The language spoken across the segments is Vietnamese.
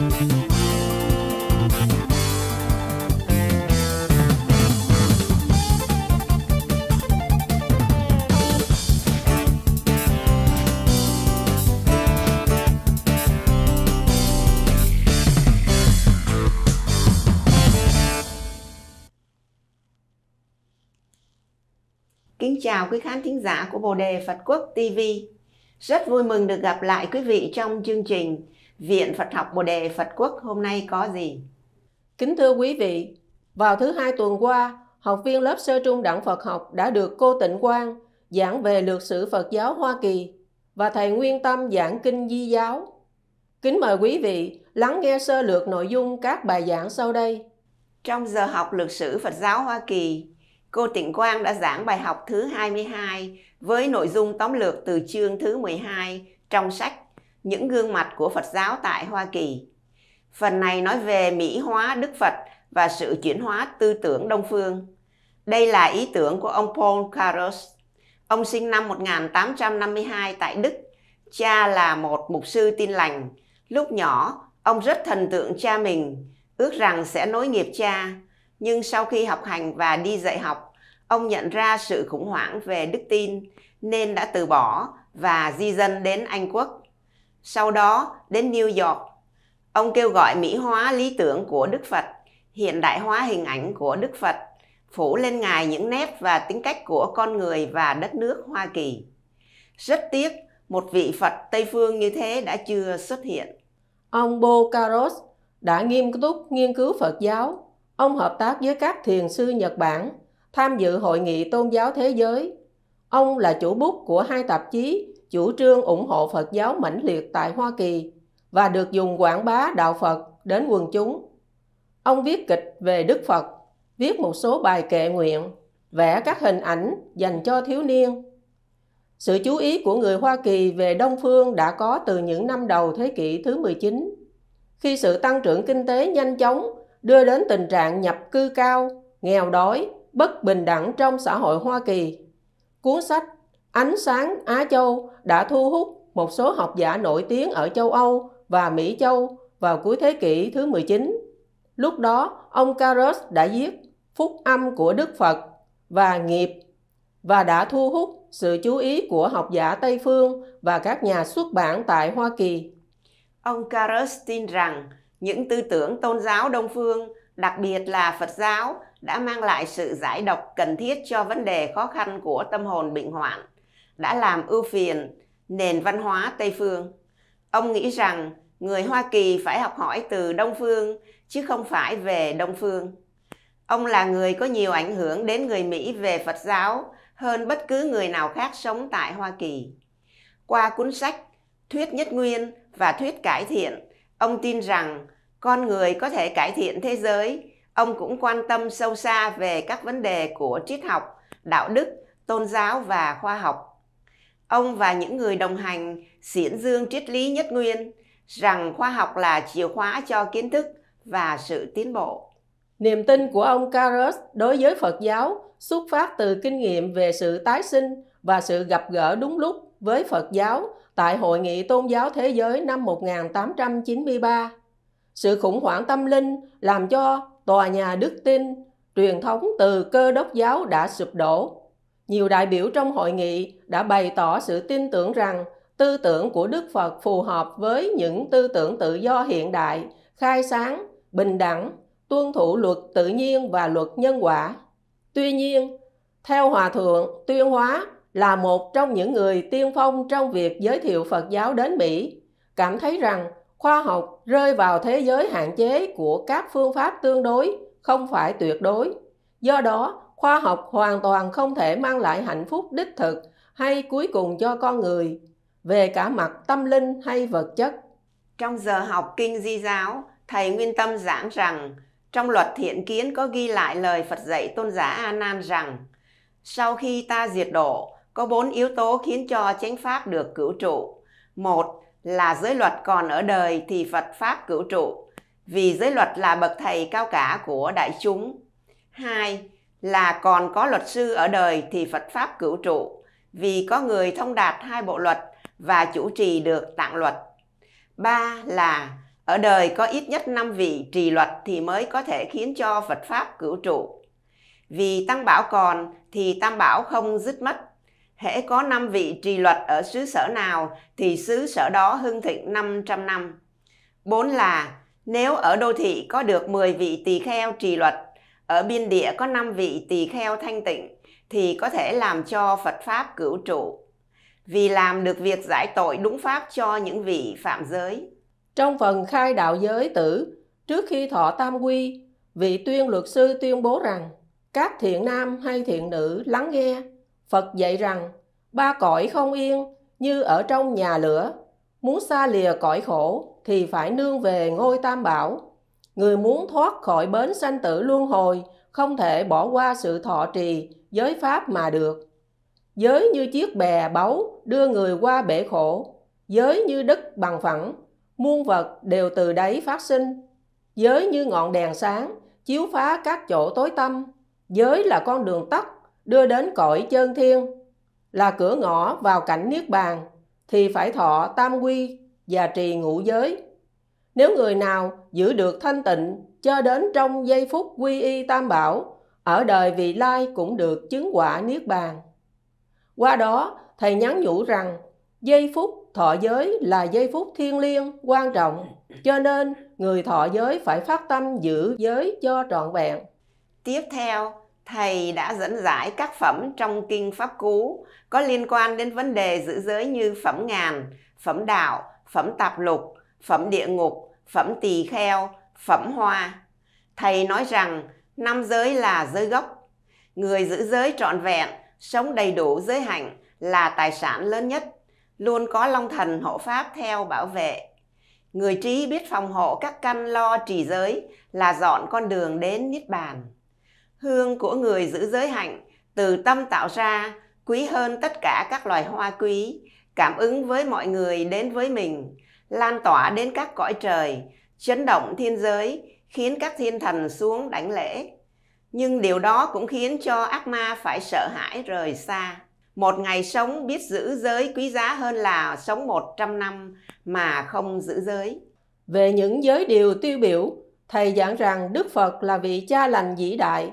Kính chào quý khán thính giả của Bồ Đề Phật Quốc TV. Rất vui mừng được gặp lại quý vị trong chương trình Viện Phật học Bồ đề Phật Quốc hôm nay có gì? Kính thưa quý vị, vào thứ hai tuần qua, học viên lớp sơ trung đẳng Phật học đã được cô Tịnh Quang giảng về lược sử Phật giáo Hoa Kỳ và thầy Nguyên Tâm giảng kinh Di giáo. Kính mời quý vị lắng nghe sơ lược nội dung các bài giảng sau đây. Trong giờ học lược sử Phật giáo Hoa Kỳ, cô Tịnh Quang đã giảng bài học thứ 22 với nội dung tóm lược từ chương thứ 12 trong sách những gương mặt của Phật giáo tại Hoa Kỳ. Phần này nói về mỹ hóa Đức Phật và sự chuyển hóa tư tưởng Đông phương. Đây là ý tưởng của ông Paul Carlos. Ông sinh năm 1852 tại Đức. Cha là một mục sư tin lành. Lúc nhỏ, ông rất thần tượng cha mình, ước rằng sẽ nối nghiệp cha. Nhưng sau khi học hành và đi dạy học, ông nhận ra sự khủng hoảng về đức tin nên đã từ bỏ và di dân đến Anh quốc sau đó đến New York. Ông kêu gọi mỹ hóa lý tưởng của Đức Phật, hiện đại hóa hình ảnh của Đức Phật, phủ lên ngài những nét và tính cách của con người và đất nước Hoa Kỳ. Rất tiếc, một vị Phật Tây phương như thế đã chưa xuất hiện. Ông Bokaros đã nghiêm túc nghiên cứu Phật giáo. Ông hợp tác với các thiền sư Nhật Bản, tham dự hội nghị tôn giáo thế giới. Ông là chủ bút của hai tạp chí chủ trương ủng hộ Phật giáo mãnh liệt tại Hoa Kỳ và được dùng quảng bá đạo Phật đến quần chúng. Ông viết kịch về Đức Phật, viết một số bài kệ nguyện, vẽ các hình ảnh dành cho thiếu niên. Sự chú ý của người Hoa Kỳ về Đông Phương đã có từ những năm đầu thế kỷ thứ 19, khi sự tăng trưởng kinh tế nhanh chóng đưa đến tình trạng nhập cư cao, nghèo đói, bất bình đẳng trong xã hội Hoa Kỳ. Cuốn sách Ánh sáng Á Châu đã thu hút một số học giả nổi tiếng ở châu Âu và Mỹ Châu vào cuối thế kỷ thứ 19. Lúc đó, ông Carus đã viết Phúc âm của Đức Phật và Nghiệp và đã thu hút sự chú ý của học giả Tây Phương và các nhà xuất bản tại Hoa Kỳ. Ông Carus tin rằng những tư tưởng tôn giáo Đông Phương, đặc biệt là Phật giáo, đã mang lại sự giải độc cần thiết cho vấn đề khó khăn của tâm hồn bệnh hoạn đã làm ưu phiền nền văn hóa Tây Phương. Ông nghĩ rằng người Hoa Kỳ phải học hỏi từ Đông Phương chứ không phải về Đông Phương. Ông là người có nhiều ảnh hưởng đến người Mỹ về Phật giáo hơn bất cứ người nào khác sống tại Hoa Kỳ. Qua cuốn sách Thuyết Nhất Nguyên và Thuyết Cải Thiện, ông tin rằng con người có thể cải thiện thế giới. Ông cũng quan tâm sâu xa về các vấn đề của triết học, đạo đức, tôn giáo và khoa học. Ông và những người đồng hành xiển dương triết lý nhất nguyên rằng khoa học là chìa khóa cho kiến thức và sự tiến bộ. Niềm tin của ông Carus đối với Phật giáo xuất phát từ kinh nghiệm về sự tái sinh và sự gặp gỡ đúng lúc với Phật giáo tại Hội nghị Tôn giáo Thế giới năm 1893. Sự khủng hoảng tâm linh làm cho tòa nhà đức tin truyền thống từ cơ đốc giáo đã sụp đổ nhiều đại biểu trong hội nghị đã bày tỏ sự tin tưởng rằng tư tưởng của Đức Phật phù hợp với những tư tưởng tự do hiện đại, khai sáng, bình đẳng, tuân thủ luật tự nhiên và luật nhân quả. Tuy nhiên, theo Hòa Thượng, Tuyên Hóa là một trong những người tiên phong trong việc giới thiệu Phật giáo đến Mỹ, cảm thấy rằng khoa học rơi vào thế giới hạn chế của các phương pháp tương đối, không phải tuyệt đối. Do đó, khoa học hoàn toàn không thể mang lại hạnh phúc đích thực hay cuối cùng cho con người về cả mặt tâm linh hay vật chất trong giờ học kinh di giáo thầy nguyên tâm giảng rằng trong luật thiện kiến có ghi lại lời phật dạy tôn giả a nan rằng sau khi ta diệt độ có bốn yếu tố khiến cho chánh pháp được cửu trụ một là giới luật còn ở đời thì phật pháp cửu trụ vì giới luật là bậc thầy cao cả của đại chúng hai là còn có luật sư ở đời thì Phật Pháp cửu trụ, vì có người thông đạt hai bộ luật và chủ trì được tạng luật. Ba là ở đời có ít nhất 5 vị trì luật thì mới có thể khiến cho Phật Pháp cửu trụ. Vì Tăng Bảo còn thì Tam Bảo không dứt mất. Hễ có 5 vị trì luật ở xứ sở nào thì xứ sở đó hưng thịnh 500 năm. Bốn là nếu ở đô thị có được 10 vị tỳ kheo trì luật ở biên địa có năm vị tỳ kheo thanh tịnh thì có thể làm cho Phật Pháp cửu trụ vì làm được việc giải tội đúng pháp cho những vị phạm giới. Trong phần khai đạo giới tử, trước khi thọ tam quy, vị tuyên luật sư tuyên bố rằng các thiện nam hay thiện nữ lắng nghe, Phật dạy rằng ba cõi không yên như ở trong nhà lửa, muốn xa lìa cõi khổ thì phải nương về ngôi tam bảo Người muốn thoát khỏi bến sanh tử luân hồi, không thể bỏ qua sự thọ trì, giới pháp mà được. Giới như chiếc bè báu đưa người qua bể khổ, giới như đất bằng phẳng, muôn vật đều từ đấy phát sinh. Giới như ngọn đèn sáng, chiếu phá các chỗ tối tâm Giới là con đường tắt, đưa đến cõi chơn thiên. Là cửa ngõ vào cảnh Niết Bàn, thì phải thọ tam quy và trì ngũ giới. Nếu người nào giữ được thanh tịnh cho đến trong giây phút quy y tam bảo, ở đời vị lai cũng được chứng quả niết bàn. Qua đó, thầy nhắn nhủ rằng giây phút thọ giới là giây phút thiên liêng quan trọng, cho nên người thọ giới phải phát tâm giữ giới cho trọn vẹn. Tiếp theo, thầy đã dẫn giải các phẩm trong kinh pháp cú có liên quan đến vấn đề giữ giới như phẩm ngàn, phẩm đạo, phẩm tạp lục, phẩm địa ngục, phẩm tỳ kheo, phẩm hoa. Thầy nói rằng năm giới là giới gốc. Người giữ giới trọn vẹn, sống đầy đủ giới hạnh là tài sản lớn nhất, luôn có long thần hộ pháp theo bảo vệ. Người trí biết phòng hộ các căn lo trì giới là dọn con đường đến Niết Bàn. Hương của người giữ giới hạnh từ tâm tạo ra quý hơn tất cả các loài hoa quý, cảm ứng với mọi người đến với mình, lan tỏa đến các cõi trời, chấn động thiên giới, khiến các thiên thần xuống đánh lễ. Nhưng điều đó cũng khiến cho ác ma phải sợ hãi rời xa. Một ngày sống biết giữ giới quý giá hơn là sống 100 năm mà không giữ giới. Về những giới điều tiêu biểu, Thầy giảng rằng Đức Phật là vị cha lành vĩ đại.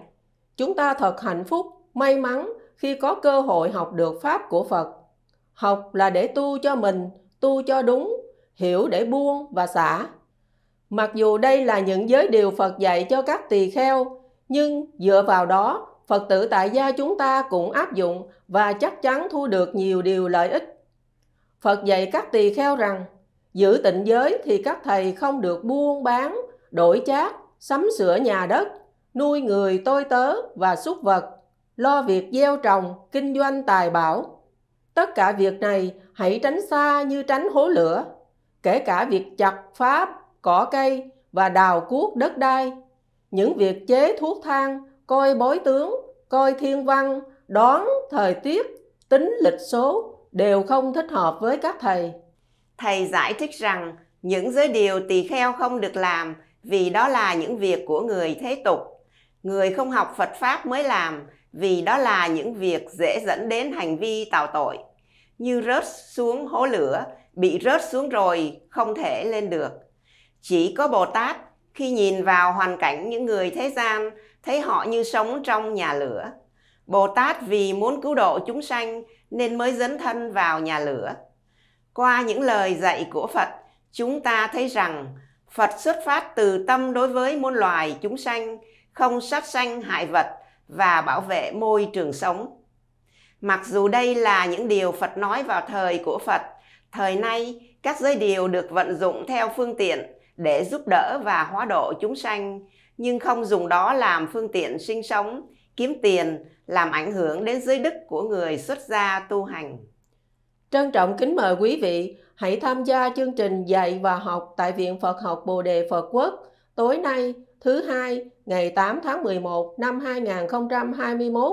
Chúng ta thật hạnh phúc, may mắn khi có cơ hội học được Pháp của Phật. Học là để tu cho mình, tu cho đúng, hiểu để buông và xả. Mặc dù đây là những giới điều Phật dạy cho các tỳ kheo, nhưng dựa vào đó, Phật tử tại gia chúng ta cũng áp dụng và chắc chắn thu được nhiều điều lợi ích. Phật dạy các tỳ kheo rằng, giữ tịnh giới thì các thầy không được buôn bán, đổi chác, sắm sửa nhà đất, nuôi người tôi tớ và súc vật, lo việc gieo trồng, kinh doanh tài bảo. Tất cả việc này hãy tránh xa như tránh hố lửa kể cả việc chặt phá cỏ cây và đào cuốc đất đai, những việc chế thuốc thang, coi bói tướng, coi thiên văn, đoán thời tiết, tính lịch số đều không thích hợp với các thầy. Thầy giải thích rằng những giới điều tỳ kheo không được làm vì đó là những việc của người thế tục. Người không học Phật Pháp mới làm vì đó là những việc dễ dẫn đến hành vi tạo tội. Như rớt xuống hố lửa bị rớt xuống rồi không thể lên được chỉ có bồ tát khi nhìn vào hoàn cảnh những người thế gian thấy họ như sống trong nhà lửa bồ tát vì muốn cứu độ chúng sanh nên mới dấn thân vào nhà lửa qua những lời dạy của phật chúng ta thấy rằng phật xuất phát từ tâm đối với muôn loài chúng sanh không sát sanh hại vật và bảo vệ môi trường sống mặc dù đây là những điều phật nói vào thời của phật Thời nay, các giới điều được vận dụng theo phương tiện để giúp đỡ và hóa độ chúng sanh, nhưng không dùng đó làm phương tiện sinh sống, kiếm tiền, làm ảnh hưởng đến giới đức của người xuất gia tu hành. Trân trọng kính mời quý vị hãy tham gia chương trình dạy và học tại Viện Phật học Bồ Đề Phật Quốc tối nay thứ hai ngày 8 tháng 11 năm 2021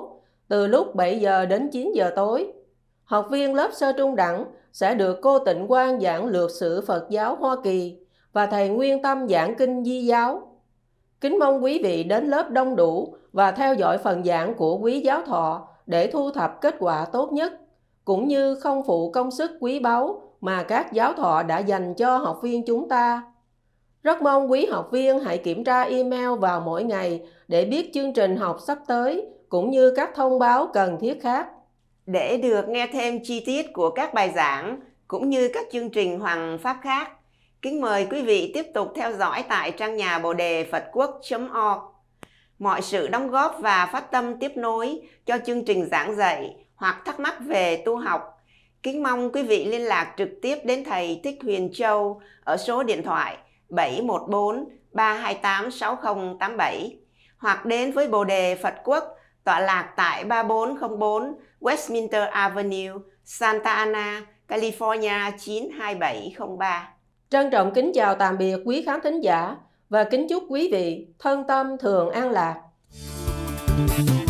từ lúc 7 giờ đến 9 giờ tối học viên lớp sơ trung đẳng sẽ được cô Tịnh Quang giảng lược sử Phật giáo Hoa Kỳ và thầy Nguyên Tâm giảng kinh Di giáo. Kính mong quý vị đến lớp đông đủ và theo dõi phần giảng của quý giáo thọ để thu thập kết quả tốt nhất, cũng như không phụ công sức quý báu mà các giáo thọ đã dành cho học viên chúng ta. Rất mong quý học viên hãy kiểm tra email vào mỗi ngày để biết chương trình học sắp tới cũng như các thông báo cần thiết khác. Để được nghe thêm chi tiết của các bài giảng cũng như các chương trình hoàng pháp khác, kính mời quý vị tiếp tục theo dõi tại trang nhà bồ đề phật quốc.org. Mọi sự đóng góp và phát tâm tiếp nối cho chương trình giảng dạy hoặc thắc mắc về tu học. Kính mong quý vị liên lạc trực tiếp đến Thầy Thích Huyền Châu ở số điện thoại 714 328 6087 hoặc đến với Bồ Đề Phật Quốc tọa lạc tại 3404 Westminster Avenue, Santa Ana, California 92703. Trân trọng kính chào tạm biệt quý khán thính giả và kính chúc quý vị thân tâm thường an lạc. Thank you.